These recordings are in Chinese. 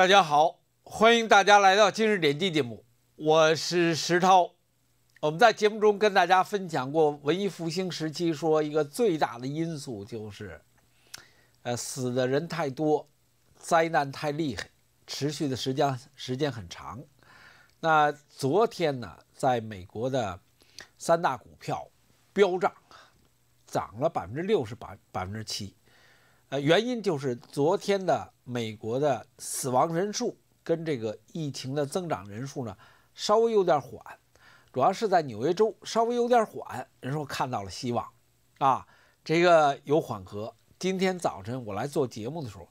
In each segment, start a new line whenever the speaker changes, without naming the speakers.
大家好，欢迎大家来到今日点击节目，我是石涛。我们在节目中跟大家分享过文艺复兴时期，说一个最大的因素就是，呃，死的人太多，灾难太厉害，持续的时间时间很长。那昨天呢，在美国的三大股票飙涨，涨了百分之六十百百分之七。呃，原因就是昨天的美国的死亡人数跟这个疫情的增长人数呢，稍微有点缓，主要是在纽约州稍微有点缓，人说看到了希望，啊，这个有缓和。今天早晨我来做节目的时候，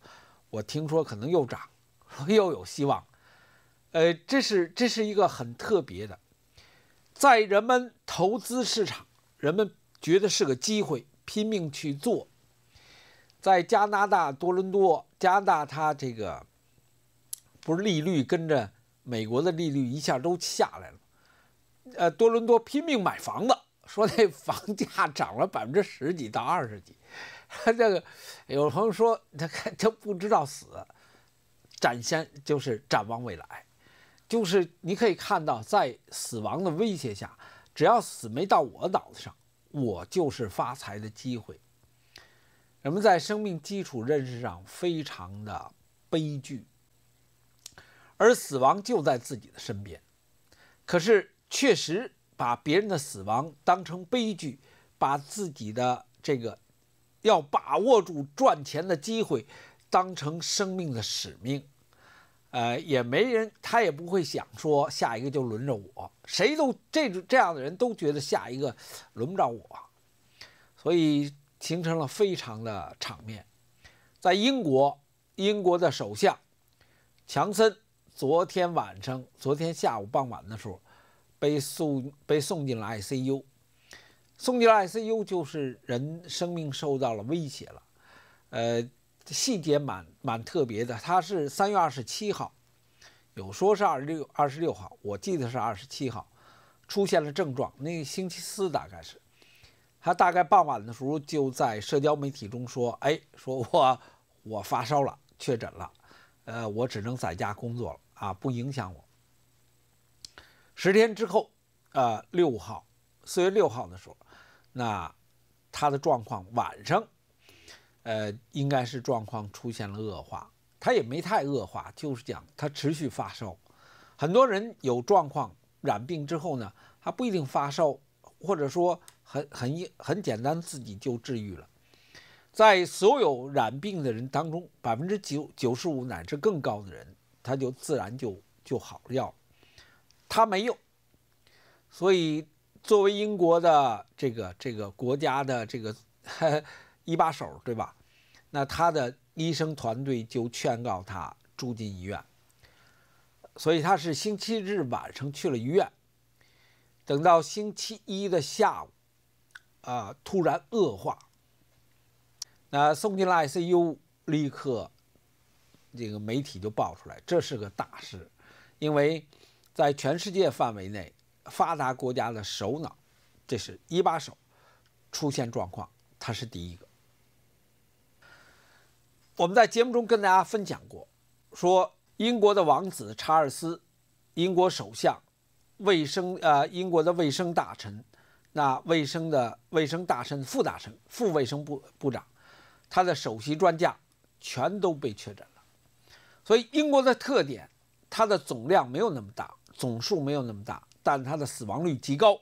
我听说可能又涨，又有希望。呃，这是这是一个很特别的，在人们投资市场，人们觉得是个机会，拼命去做。在加拿大多伦多，加拿大它这个不是利率跟着美国的利率一下都下来了，呃，多伦多拼命买房子，说那房价涨了百分之十几到二十几，这个有朋友说他他不知道死，展现就是展望未来，就是你可以看到在死亡的威胁下，只要死没到我脑子上，我就是发财的机会。人们在生命基础认识上非常的悲剧，而死亡就在自己的身边。可是，确实把别人的死亡当成悲剧，把自己的这个要把握住赚钱的机会当成生命的使命。呃，也没人，他也不会想说下一个就轮着我。谁都这种这样的人都觉得下一个轮不着我，所以。形成了非常的场面，在英国，英国的首相强森昨天晚上、昨天下午傍晚的时候被送被送进了 ICU，送进了 ICU 就是人生命受到了威胁了。呃，细节蛮蛮特别的，他是三月二十七号，有说是二六二十六号，我记得是二十七号出现了症状，那星期四大概是。他大概傍晚的时候就在社交媒体中说：“哎，说我我发烧了，确诊了，呃，我只能在家工作了啊，不影响我。十天之后，啊，六号，四月六号的时候，那他的状况晚上，呃，应该是状况出现了恶化。他也没太恶化，就是讲他持续发烧。很多人有状况染病之后呢，他不一定发烧。”或者说很很很很简单，自己就治愈了。在所有染病的人当中，百分之九九十五乃至更高的人，他就自然就就好了。他没用，所以作为英国的这个这个国家的这个 一把手，对吧？那他的医生团队就劝告他住进医院，所以他是星期日晚上去了医院。等到星期一的下午，啊，突然恶化，那送进了 ICU，立刻这个媒体就爆出来，这是个大事，因为在全世界范围内，发达国家的首脑，这是一把手出现状况，他是第一个。我们在节目中跟大家分享过，说英国的王子查尔斯，英国首相。卫生呃，英国的卫生大臣，那卫生的卫生大臣、副大臣、副卫生部部长，他的首席专家全都被确诊了。所以英国的特点，它的总量没有那么大，总数没有那么大，但它的死亡率极高，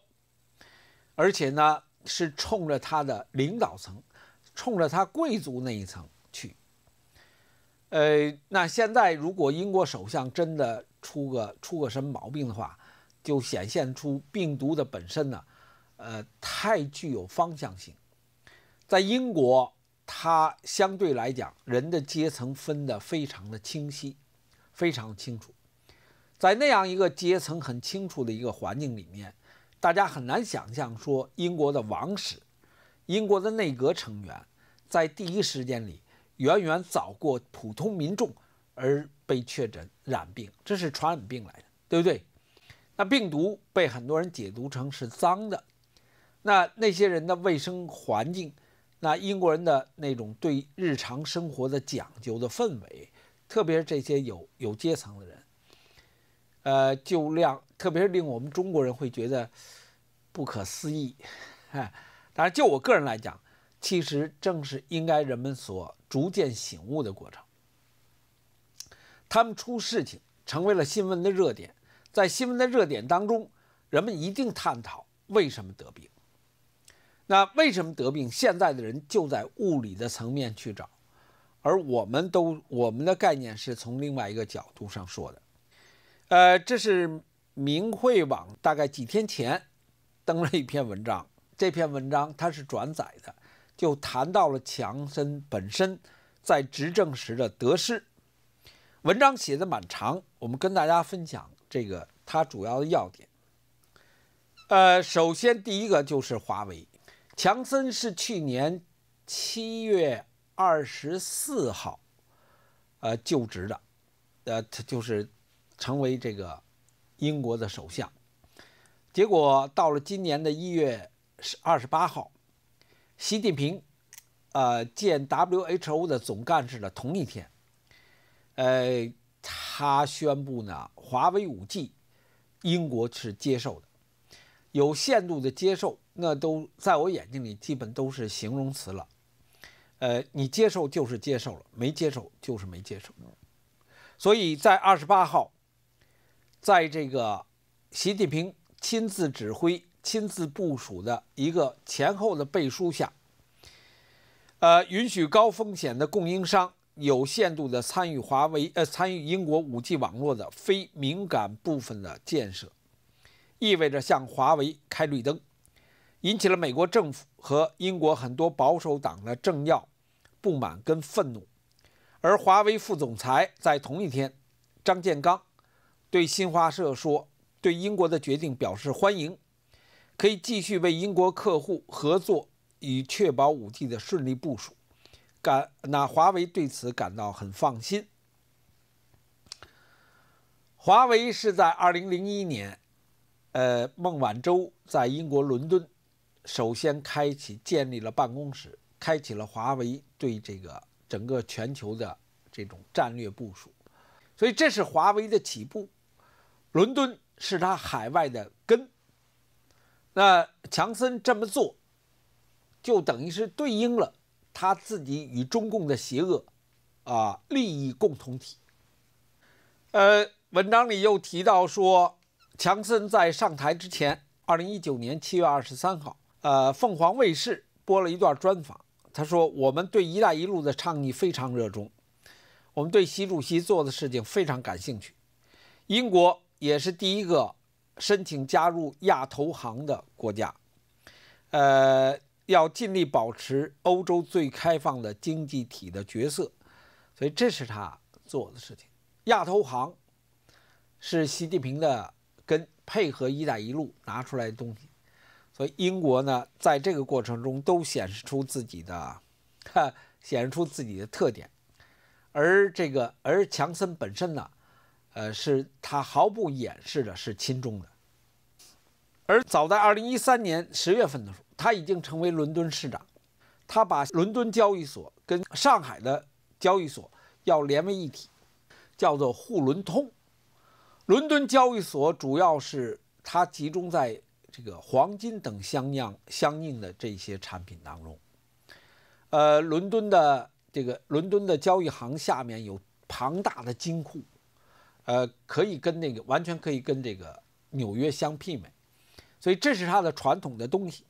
而且呢是冲着他的领导层，冲着他贵族那一层去。呃，那现在如果英国首相真的出个出个什么毛病的话，就显现出病毒的本身呢，呃，太具有方向性。在英国，它相对来讲，人的阶层分的非常的清晰，非常清楚。在那样一个阶层很清楚的一个环境里面，大家很难想象说，英国的王室、英国的内阁成员，在第一时间里，远远早过普通民众而被确诊染病，这是传染病来的，对不对？那病毒被很多人解读成是脏的，那那些人的卫生环境，那英国人的那种对日常生活的讲究的氛围，特别是这些有有阶层的人，呃，就量，特别是令我们中国人会觉得不可思议。哈，当然就我个人来讲，其实正是应该人们所逐渐醒悟的过程，他们出事情成为了新闻的热点。在新闻的热点当中，人们一定探讨为什么得病。那为什么得病？现在的人就在物理的层面去找，而我们都我们的概念是从另外一个角度上说的。呃，这是明慧网大概几天前登了一篇文章，这篇文章它是转载的，就谈到了强森本身在执政时的得失。文章写的蛮长，我们跟大家分享。这个它主要的要点，呃，首先第一个就是华为，强森是去年七月二十四号，呃就职的，呃，他就是成为这个英国的首相，结果到了今年的一月二十八号，习近平，呃，见 WHO 的总干事的同一天，呃。他宣布呢，华为五 G，英国是接受的，有限度的接受，那都在我眼睛里基本都是形容词了。呃，你接受就是接受了，没接受就是没接受。所以在二十八号，在这个习近平亲自指挥、亲自部署的一个前后的背书下，呃，允许高风险的供应商。有限度的参与华为呃参与英国 5G 网络的非敏感部分的建设，意味着向华为开绿灯，引起了美国政府和英国很多保守党的政要不满跟愤怒。而华为副总裁在同一天，张建刚对新华社说，对英国的决定表示欢迎，可以继续为英国客户合作，以确保 5G 的顺利部署。感那华为对此感到很放心。华为是在二零零一年，呃，孟晚舟在英国伦敦首先开启建立了办公室，开启了华为对这个整个全球的这种战略部署。所以这是华为的起步，伦敦是他海外的根。那强森这么做，就等于是对应了。他自己与中共的邪恶，啊，利益共同体。呃，文章里又提到说，强森在上台之前，二零一九年七月二十三号，呃，凤凰卫视播了一段专访，他说：“我们对‘一带一路’的倡议非常热衷，我们对习主席做的事情非常感兴趣。英国也是第一个申请加入亚投行的国家。”呃。要尽力保持欧洲最开放的经济体的角色，所以这是他做的事情。亚投行是习近平的跟配合“一带一路”拿出来的东西，所以英国呢在这个过程中都显示出自己的，哈，显示出自己的特点。而这个而强森本身呢，呃，是他毫不掩饰的是亲中的。而早在二零一三年十月份的时候。他已经成为伦敦市长，他把伦敦交易所跟上海的交易所要连为一体，叫做沪伦通。伦敦交易所主要是它集中在这个黄金等相应相应的这些产品当中，呃，伦敦的这个伦敦的交易行下面有庞大的金库，呃，可以跟那个完全可以跟这个纽约相媲美，所以这是它的传统的东西。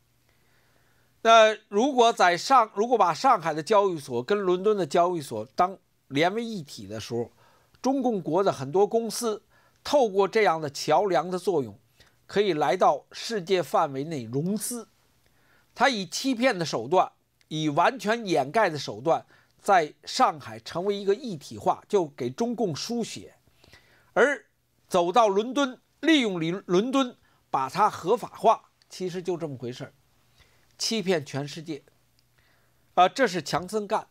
那如果在上，如果把上海的交易所跟伦敦的交易所当连为一体的时候，中共国的很多公司透过这样的桥梁的作用，可以来到世界范围内融资。他以欺骗的手段，以完全掩盖的手段，在上海成为一个一体化，就给中共输血，而走到伦敦，利用伦伦敦把它合法化，其实就这么回事儿。欺骗全世界，啊，这是强森干。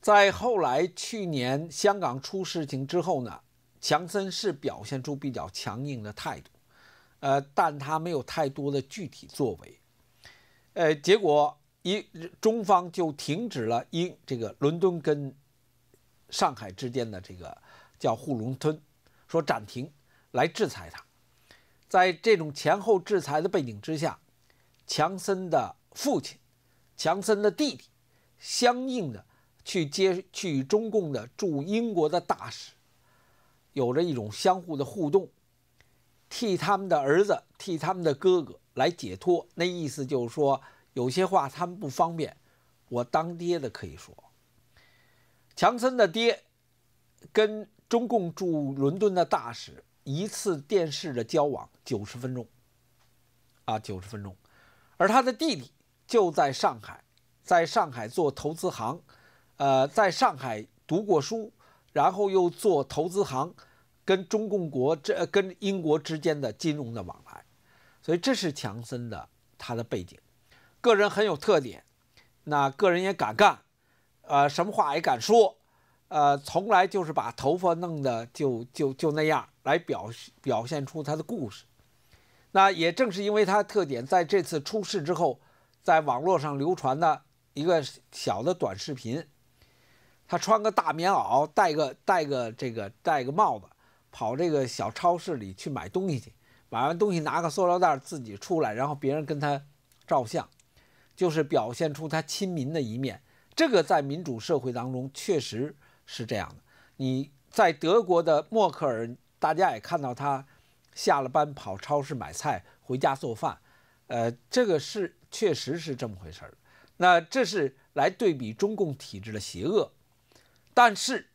在后来去年香港出事情之后呢，强森是表现出比较强硬的态度，呃，但他没有太多的具体作为，呃，结果一中方就停止了英这个伦敦跟上海之间的这个叫沪伦吞，说暂停来制裁他。在这种前后制裁的背景之下，强森的父亲、强森的弟弟，相应的去接去中共的驻英国的大使，有着一种相互的互动，替他们的儿子、替他们的哥哥来解脱。那意思就是说，有些话他们不方便，我当爹的可以说。强森的爹跟中共驻伦敦的大使一次电视的交往。九十分钟，啊，九十分钟，而他的弟弟就在上海，在上海做投资行，呃，在上海读过书，然后又做投资行，跟中共国这跟英国之间的金融的往来，所以这是强森的他的背景，个人很有特点，那个人也敢干，呃，什么话也敢说，呃，从来就是把头发弄的就就就那样来表示表现出他的故事。那也正是因为它的特点，在这次出事之后，在网络上流传的一个小的短视频，他穿个大棉袄，戴个戴个这个戴个帽子，跑这个小超市里去买东西去，买完东西拿个塑料袋自己出来，然后别人跟他照相，就是表现出他亲民的一面。这个在民主社会当中确实是这样的。你在德国的默克尔，大家也看到他。下了班跑超市买菜，回家做饭，呃，这个是确实是这么回事儿。那这是来对比中共体制的邪恶，但是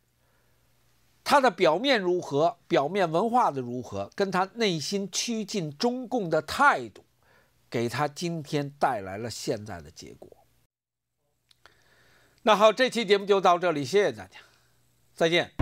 他的表面如何，表面文化的如何，跟他内心趋近中共的态度，给他今天带来了现在的结果。那好，这期节目就到这里，谢谢大家，再见。